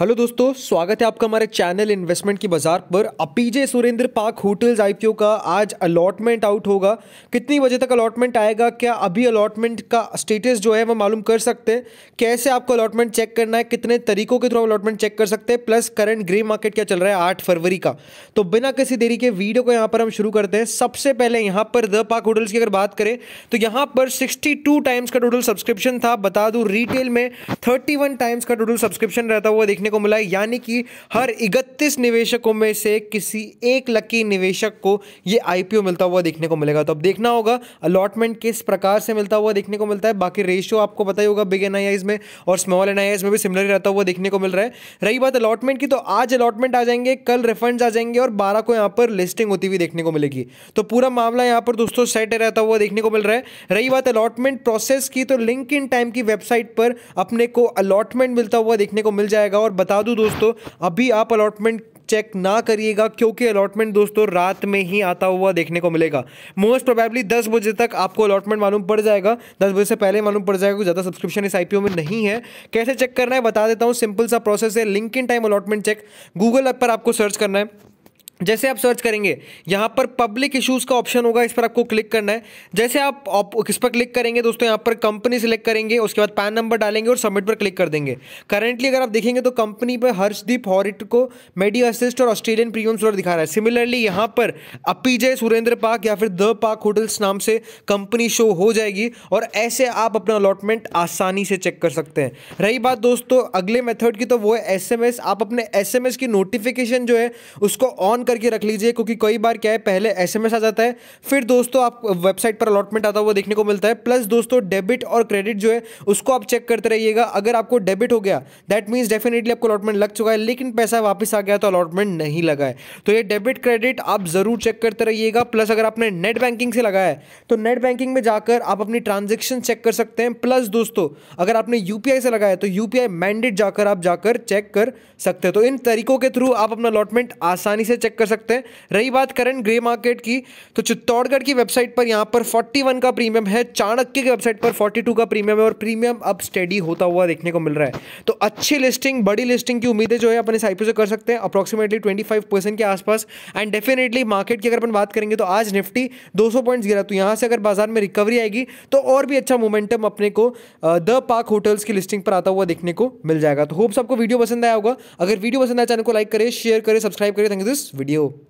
hello दोस्तों स्वागत है आपका हमारे चैनल इन्वेस्टमेंट की बाजार पर Apeejay Surendra Park Hotels IPO का आज अलॉटमेंट आउट होगा कितनी बजे तक अलॉटमेंट आएगा क्या अभी अलॉटमेंट का स्टेटस जो है वो मालूम कर सकते हैं कैसे आपको अलॉटमेंट चेक करना है कितने तरीकों के थ्रू अलॉटमेंट चेक कर सकते हैं प्लस करंट ग्रे मार्केट क्या चल रहा है आठ फरवरी का तो बिना किसी देरी के वीडियो को यहाँ पर हम शुरू करते हैं सबसे पहले यहाँ पर द पार्क होटल्स की अगर बात करें तो यहाँ पर सिक्सटी टाइम्स का टोटल सब्सक्रिप्शन था बता दूँ रिटेल में थर्टी टाइम्स का टोटल सब्सक्रिप्शन रहता हुआ देखने देखने को मिला है यानी कि हर इकतीस निवेशकों में से किसी एक लकी निवेशक को ये आईपीओ मिलता हुआ देखने को मिलेगा तो अब देखना होगा अलॉटमेंट किस प्रकार से मिलता हुआ देखने को मिलता है बाकी रेशियो आपको पता ही होगा बिग एन में और स्मॉल एन में भी सिमिलर रहता हुआ देखने को मिल रहा है रही बात अलॉटमेंट की तो आज अलॉटमेंट आ जाएंगे कल रिफंड आ जाएंगे और बारह को यहाँ पर लिस्टिंग होती हुई देखने को मिलेगी तो पूरा मामला यहाँ पर दोस्तों सेट रहता हुआ देखने को मिल रहा है रही बात अलॉटमेंट प्रोसेस की तो लिंक इन टाइम की वेबसाइट पर अपने को अलॉटमेंट मिलता हुआ देखने को मिल जाएगा और बता दूं दोस्तों अभी आप अलॉटमेंट चेक ना करिएगा क्योंकि अलॉटमेंट दोस्तों रात में ही आता हुआ देखने को मिलेगा मोस्ट प्रोबेबली 10 बजे तक आपको अलॉटमेंट मालूम पड़ जाएगा 10 बजे से पहले मालूम पड़ जाएगा ज़्यादा सब्सक्रिप्शन इस आईपीओ में नहीं है कैसे चेक करना है बता देता हूँ सिंपल सा प्रोसेस है Link Intime allotment check Google app पर आपको सर्च करना है जैसे आप सर्च करेंगे यहाँ पर पब्लिक इश्यूज़ का ऑप्शन होगा इस पर आपको क्लिक करना है जैसे आप किस पर क्लिक करेंगे दोस्तों यहाँ पर कंपनी सिलेक्ट करेंगे उसके बाद पैन नंबर डालेंगे और सबमिट पर क्लिक कर देंगे करेंटली अगर आप देखेंगे तो कंपनी पर हर्षदीप हॉरिट को मेडी असिस्ट और ऑस्ट्रेलियन प्रीमियम सोलर दिखा रहा है सिमिलरली यहाँ पर अपीजय सुरेंद्र पार्क या फिर द पार्क होटल्स नाम से कंपनी शो हो जाएगी और ऐसे आप अपना अलॉटमेंट आसानी से चेक कर सकते हैं रही बात दोस्तों अगले मेथड की तो वो है एस आप अपने एस की नोटिफिकेशन जो है उसको ऑन करके रख लीजिए क्योंकि कई बार क्या है पहले एस आ जाता है फिर दोस्तों आप वेबसाइट पर अलॉटमेंट आता हुआ देखने को मिलता है प्लस दोस्तों डेबिट और क्रेडिट जो है उसको आप चेक करते रहिएगा अगर आपको डेबिट हो गया दैट मीन्स डेफिनेटली आपको अलॉटमेंट लग चुका है लेकिन पैसा वापस आ गया तो अलॉटमेंट नहीं लगा है तो ये डेबिट क्रेडिट आप ज़रूर चेक करते रहिएगा प्लस अगर आपने नेट बैंकिंग से लगाया है तो नेट बैंकिंग में जाकर आप अपनी ट्रांजेक्शन चेक कर सकते हैं प्लस दोस्तों अगर आपने यू से लगाया तो यू मैंडेट जाकर आप जाकर चेक कर सकते हैं तो इन तरीकों के थ्रू आप अपना अलॉटमेंट आसानी से चेक कर सकते हैं रही बात करंट ग्रे मार्केट की तो चित्तौड़गढ़ की वेबसाइट पर यहाँ पर 41 का प्रीमियम है चाणक्य की वेबसाइट पर 42 का प्रीमियम है और प्रीमियम अब स्टडी होता हुआ देखने को मिल रहा है तो अच्छी लिस्टिंग बड़ी लिस्टिंग की उम्मीदें जो है अपने साइपो से कर सकते हैं अप्रॉक्सीमेटली ट्वेंटी के आसपास एंड डेफिनेटली मार्केट की अगर अपन बात करेंगे तो आज निफ्टी 200 पॉइंट्स गिरा तो यहाँ से अगर बाजार में रिकवरी आएगी तो और भी अच्छा मोमेंटम अपने को द पार्क होटल्स की लिस्टिंग पर आता हुआ देखने को मिल जाएगा तो होप्स आपको वीडियो पसंद आया होगा अगर वीडियो पसंद आया चैनल को लाइक करें शेयर करें सब्सक्राइब करें thank you this video perdeu